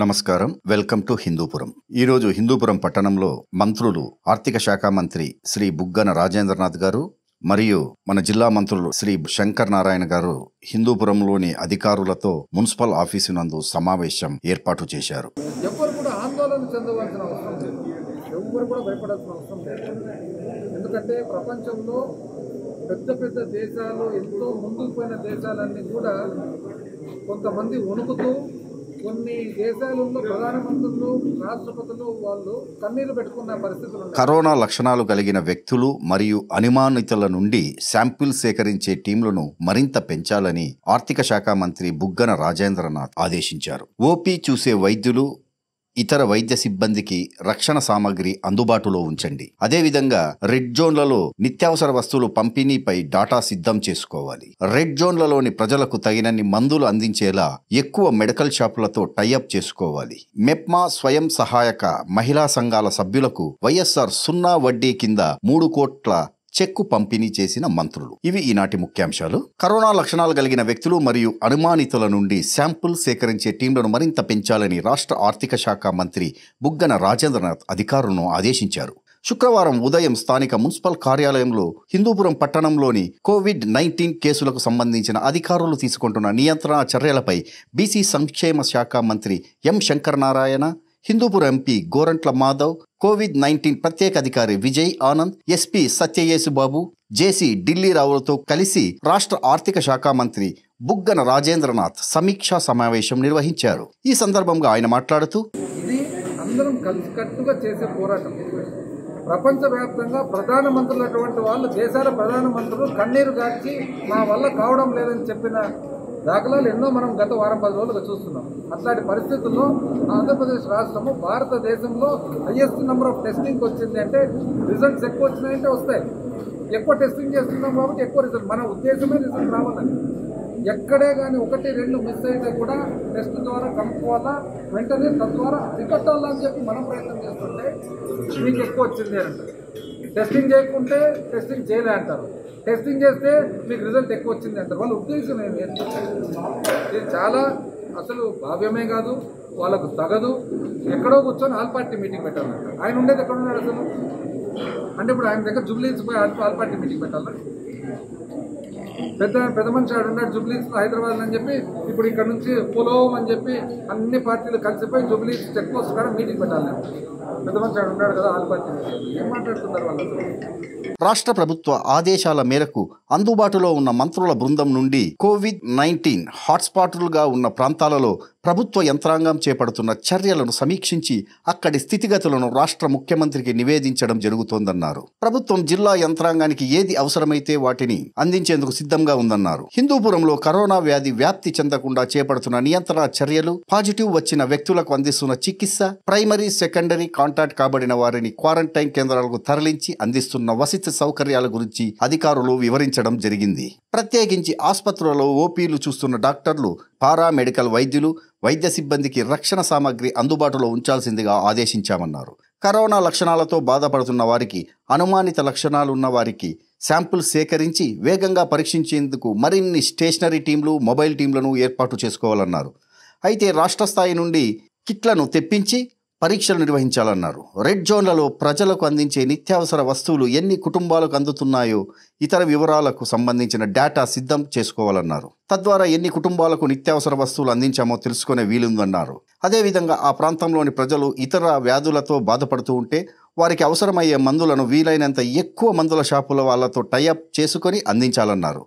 నమస్కారం welcome to Hindupuram ఈరోజు హిందూపురం పట్టణంలో మంత్రులు ఆర్థిక శాఖ మంత్రి శ్రీ బుగ్గన రాజేంద్రనాథ్ గారు మరియు మన జిల్లా మంత్రులు శ్రీ శంకర్ నారాయణ గారు హిందూపురంలోని అధికారులతో మున్సిపల్ ఆఫీసు నందు సమావేశం ఏర్పాటు చేశారు ఎందుకంటే ప్రపంచంలో పెద్ద పెద్ద దేశాలు ఎంతో ముందుకు పోయిన దేశాలన్నీ కూడా కొంతమంది వణుకుతూ కరోనా లక్షణాలు కలిగిన వ్యక్తులు మరియు అనుమానితుల నుండి శాంపిల్ సేకరించే టీంలను మరింత పెంచాలని ఆర్థిక శాఖ మంత్రి బుగ్గన రాజేంద్రనాథ్ ఆదేశించారు ఓపీ చూసే వైద్యులు ఇతర వైద్య సిబ్బందికి రక్షణ సామాగ్రి అందుబాటులో ఉంచండి అదేవిధంగా రెడ్ జోన్లలో నిత్యావసర వస్తువులు పంపిణీపై డాటా సిద్ధం చేసుకోవాలి రెడ్ జోన్లలోని ప్రజలకు తగినన్ని మందులు అందించేలా ఎక్కువ మెడికల్ షాపులతో టైఅప్ చేసుకోవాలి మెప్మా స్వయం సహాయక మహిళా సంఘాల సభ్యులకు వైఎస్ఆర్ సున్నా వడ్డీ కింద మూడు కోట్ల చెక్కు పంపిణీ చేసిన మంత్రులు ఇవి ఈనాటి ముఖ్యాంశాలు కరోనా లక్షణాలు కలిగిన వ్యక్తులు మరియు అనుమానితుల నుండి శాంపుల్ సేకరించే టీంలను మరింత పెంచాలని రాష్ట్ర ఆర్థిక శాఖ మంత్రి బుగ్గన రాజేంద్రనాథ్ అధికారులను ఆదేశించారు శుక్రవారం ఉదయం స్థానిక మున్సిపల్ కార్యాలయంలో హిందూపురం పట్టణంలోని కోవిడ్ నైన్టీన్ కేసులకు సంబంధించిన అధికారులు తీసుకుంటున్న నియంత్రణ చర్యలపై బీసీ సంక్షేమ శాఖ మంత్రి M Shankar Narayana Hindupur MP Gorantla Madhav covid nineteen ప్రత్యేక అధికారి విజయ్ ఆనంద్ ఎస్పీ సత్యయేసుబాబు జేసీ రావులతో కలిసి రాష్ట్ర ఆర్థిక శాఖ మంత్రి బుగ్గన రాజేంద్రనాథ్ సమీక్షా సమావేశం నిర్వహించారు ఈ సందర్భంగా ఆయన మాట్లాడుతూ ఇది అందరం కలిసికట్టుగా చేసే పోరాటం ప్రపంచవ్యాప్తంగా ప్రధానమంత్రులు అటువంటి వాళ్ళు దేశాల ప్రధానమంత్రులు కన్నీరు గార్చి మా వల్ల కావడం లేదని చెప్పిన దాఖలాలు ఎన్నో మనం గత వారం పది రోజులుగా చూస్తున్నాం అట్లాంటి పరిస్థితుల్లో ఆంధ్రప్రదేశ్ రాష్ట్రము భారతదేశంలో హయ్యెస్ట్ నెంబర్ ఆఫ్ టెస్టింగ్ వచ్చింది అంటే రిజల్ట్స్ ఎక్కువ వచ్చినాయంటే వస్తాయి ఎక్కువ టెస్టింగ్ చేస్తున్నాం కాబట్టి ఎక్కువ రిజల్ట్ మన ఉద్దేశమే రిజల్ట్ రావాలని ఎక్కడే కానీ ఒకటి రెండు మిస్ అయితే కూడా టెస్ట్ ద్వారా కనుక్కోవాలా వెంటనే తద్వారా రికట్టాలని చెప్పి మనం ప్రయత్నం చేస్తుంటే మీకు ఎక్కువ వచ్చింది అంటే టెస్టింగ్ చేయకుంటే టెస్టింగ్ చేయలే అంటారు టెస్టింగ్ చేస్తే మీకు రిజల్ట్ ఎక్కువ వచ్చింది అంటారు వాళ్ళ ఉద్దేశం ఏమి ఇది చాలా అసలు భావ్యమే కాదు వాళ్ళకు తగదు ఎక్కడో కూర్చొని ఆల్ పార్టీ మీటింగ్ పెట్టాలంట ఆయన ఉండేది ఎక్కడ ఉన్నాడు అసలు అంటే ఇప్పుడు ఆయన దగ్గర జుబ్లీన్స్ పోయి ఆల్ ఆల్ పార్టీ మీటింగ్ పెట్టాలంట పెద్ద పెద్ద మనిషి ఆడు ఉన్నాడు జుబ్లీన్స్ హైదరాబాద్ అని చెప్పి ఇప్పుడు ఇక్కడ నుంచి పొలం అని చెప్పి అన్ని పార్టీలు కలిసిపోయి జుబ్లీస్ చెక్ పోస్ట్ కూడా మీటింగ్ పెట్టాలి రాష్ట్ర ప్రభుత్వ ఆదేశాల మేరకు అందుబాటులో ఉన్న మంత్రుల బృందం నుండి కోవిడ్ నైన్టీన్ హాట్స్పాట్లుగా ఉన్న ప్రాంతాలలో ప్రభుత్వ యంత్రాంగం చేపడుతున్న చర్యలను సమీక్షించి అక్కడి స్థితిగతులను రాష్ట్ర ముఖ్యమంత్రికి నివేదించడం జరుగుతోందన్నారు ప్రభుత్వం జిల్లా యంత్రాంగానికి ఏది అవసరమైతే వాటిని అందించేందుకు సిద్ధంగా ఉందన్నారు హిందూపురంలో కరోనా వ్యాధి వ్యాప్తి చెందకుండా చేపడుతున్న నియంత్రణ చర్యలు పాజిటివ్ వచ్చిన వ్యక్తులకు అందిస్తున్న చికిత్స ప్రైమరీ సెకండరీ కాంటాక్ట్ కాబడిన వారిని క్వారంటైన్ కేంద్రాలకు తరలించి అందిస్తున్న వసతి సౌకర్యాల గురించి అధికారులు వివరించడం జరిగింది ప్రత్యేకించి ఆసుపత్రులలో ఓపీలు చూస్తున్న డాక్టర్లు పారామెడికల్ వైద్యులు వైద్య సిబ్బందికి రక్షణ సామాగ్రి అందుబాటులో ఉంచాల్సిందిగా ఆదేశించామన్నారు కరోనా లక్షణాలతో బాధపడుతున్న వారికి అనుమానిత లక్షణాలున్న వారికి శాంపుల్ సేకరించి వేగంగా పరీక్షించేందుకు మరిన్ని స్టేషనరీ టీంలు మొబైల్ టీంలను ఏర్పాటు చేసుకోవాలన్నారు అయితే రాష్ట్ర స్థాయి నుండి కిట్లను తెప్పించి పరీక్షలు నిర్వహించాలన్నారు రెడ్ జోన్లలో ప్రజలకు అందించే నిత్యావసర వస్తువులు ఎన్ని కుటుంబాలకు అందుతున్నాయో ఇతర వివరాలకు సంబంధించిన డేటా సిద్ధం చేసుకోవాలన్నారు తద్వారా ఎన్ని కుటుంబాలకు నిత్యావసర వస్తువులు అందించామో తెలుసుకునే వీలుందన్నారు అదేవిధంగా ఆ ప్రాంతంలోని ప్రజలు ఇతర వ్యాధులతో బాధపడుతూ ఉంటే వారికి అవసరమయ్యే మందులను వీలైనంత ఎక్కువ మందుల షాపుల వాళ్లతో టైఅప్ చేసుకొని అందించాలన్నారు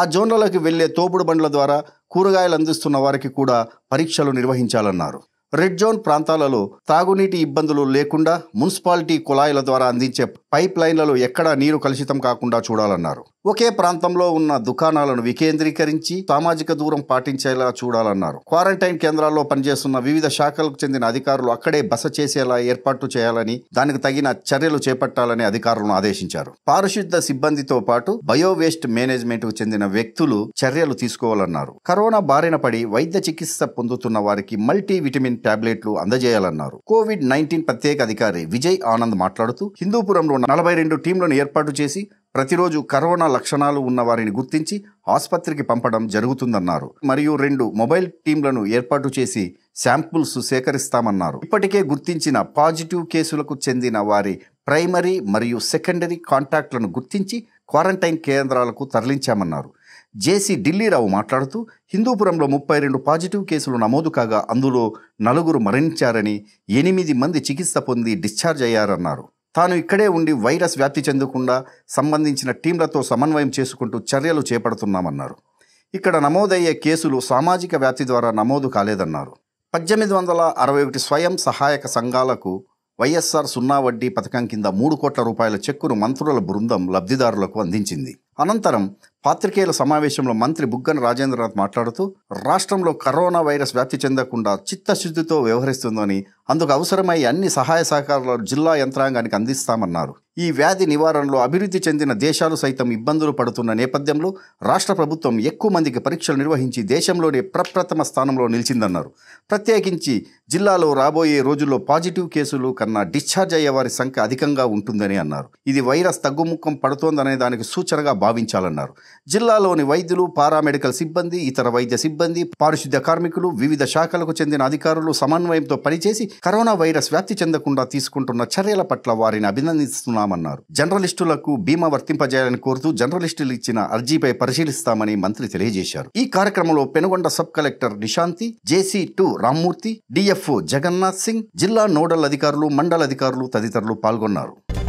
ఆ జోన్లలోకి వెళ్లే తోపుడు బండ్ల ద్వారా కూరగాయలు అందిస్తున్న వారికి కూడా పరీక్షలు నిర్వహించాలన్నారు రెడ్ జోన్ ప్రాంతాలలో తాగునీటి ఇబ్బందులు లేకుండా మున్సిపాలిటీ కుళాయిల ద్వారా అందించే పైప్ లైన్లలో ఎక్కడా నీరు కలుషితం కాకుండా చూడాలన్నారు ఒకే ప్రాంతంలో ఉన్న దుకాణాలను వికేంద్రీకరించి సామాజిక దూరం పాటించేలా చూడాలన్నారు క్వారంటైన్ కేంద్రాల్లో పనిచేస్తున్న వివిధ శాఖలకు చెందిన అధికారులు అక్కడే బస చేసేలా ఏర్పాటు చేయాలని దానికి తగిన చర్యలు చేపట్టాలని అధికారులను ఆదేశించారు పారిశుద్ధ సిబ్బందితో పాటు బయో వేస్ట్ మేనేజ్మెంట్ కు చెందిన వ్యక్తులు చర్యలు తీసుకోవాలన్నారు కరోనా బారిన పడి వైద్య చికిత్స పొందుతున్న వారికి మల్టీ విటమిన్ ట్యాబ్లెట్లు అందజేయాలన్నారు కోవిడ్ నైన్టీన్ ప్రత్యేక అధికారి విజయ్ ఆనంద్ మాట్లాడుతూ హిందూపురంలో నలభై రెండు టీంలను ఏర్పాటు చేసి ప్రతిరోజు కరోనా లక్షణాలు ఉన్న వారిని గుర్తించి ఆసుపత్రికి పంపడం జరుగుతుందన్నారు మరియు రెండు మొబైల్ టీంలను ఏర్పాటు చేసి శాంపుల్స్ సేకరిస్తామన్నారు ఇప్పటికే గుర్తించిన పాజిటివ్ కేసులకు చెందిన వారి ప్రైమరీ మరియు సెకండరీ కాంటాక్ట్లను గుర్తించి క్వారంటైన్ కేంద్రాలకు తరలించామన్నారు జేసీ ఢిల్లీరావు మాట్లాడుతూ హిందూపురంలో ముప్పై రెండు పాజిటివ్ కేసులు నమోదు కాగా అందులో నలుగురు మరణించారని ఎనిమిది మంది చికిత్స పొంది డిశ్చార్జ్ అయ్యారన్నారు తాను ఇక్కడే ఉండి వైరస్ వ్యాప్తి చెందకుండా సంబంధించిన టీంలతో సమన్వయం చేసుకుంటూ చర్యలు చేపడుతున్నామన్నారు ఇక్కడ నమోదయ్యే కేసులు సామాజిక వ్యాప్తి ద్వారా నమోదు కాలేదన్నారు పద్దెనిమిది వందల అరవై ఒకటి స్వయం సహాయక సంఘాలకు వైఎస్ఆర్ సున్నా వడ్డీ పథకం కింద మూడు కోట్ల రూపాయల చెక్కును మంత్రుల బృందం లబ్ధిదారులకు అందించింది అనంతరం పాత్రికేయుల సమావేశంలో మంత్రి బుగ్గన రాజేంద్రనాథ్ మాట్లాడుతూ రాష్ట్రంలో కరోనా వైరస్ వ్యాప్తి చెందకుండా చిత్తశుద్ధితో వ్యవహరిస్తుందని అందుకు అవసరమై అన్ని సహాయ సహకారాలు జిల్లా యంత్రాంగానికి అందిస్తామన్నారు ఈ వ్యాధి నివారణలో అభివృద్ధి చెందిన దేశాలు సైతం ఇబ్బందులు పడుతున్న నేపథ్యంలో రాష్ట్ర ప్రభుత్వం ఎక్కువ మందికి పరీక్షలు నిర్వహించి దేశంలోనే ప్రప్రథమ స్థానంలో నిలిచిందన్నారు ప్రత్యేకించి జిల్లాలో రాబోయే రోజుల్లో పాజిటివ్ కేసులు కన్నా డిశ్చార్జ్ అయ్యే వారి సంఖ్య అధికంగా ఉంటుందని అన్నారు ఇది వైరస్ తగ్గుముఖం పడుతోందనే దానికి సూచనగా భావించాలన్నారు జిల్లాలోని వైద్యులు పారామెడికల్ సిబ్బంది ఇతర వైద్య సిబ్బంది పారిశుద్ధ్య కార్మికులు వివిధ శాఖలకు చెందిన అధికారులు సమన్వయంతో పనిచేసి కరోనా వైరస్ వ్యాప్తి చెందకుండా తీసుకుంటున్న చర్యల పట్ల వారిని అభినందిస్తున్నారు చేస్తున్నామన్నారు జర్నలిస్టులకు బీమా వర్తింపజేయాలని కోరుతూ జర్నలిస్టులు ఇచ్చిన అర్జీపై పరిశీలిస్తామని మంత్రి తెలియజేశారు ఈ కార్యక్రమంలో Penukonda sub collector Nishanthi JC two Rammurthy DFO Jagannath Singh జిల్లా నోడల్ అధికారులు మండల అధికారులు తదితరులు పాల్గొన్నారు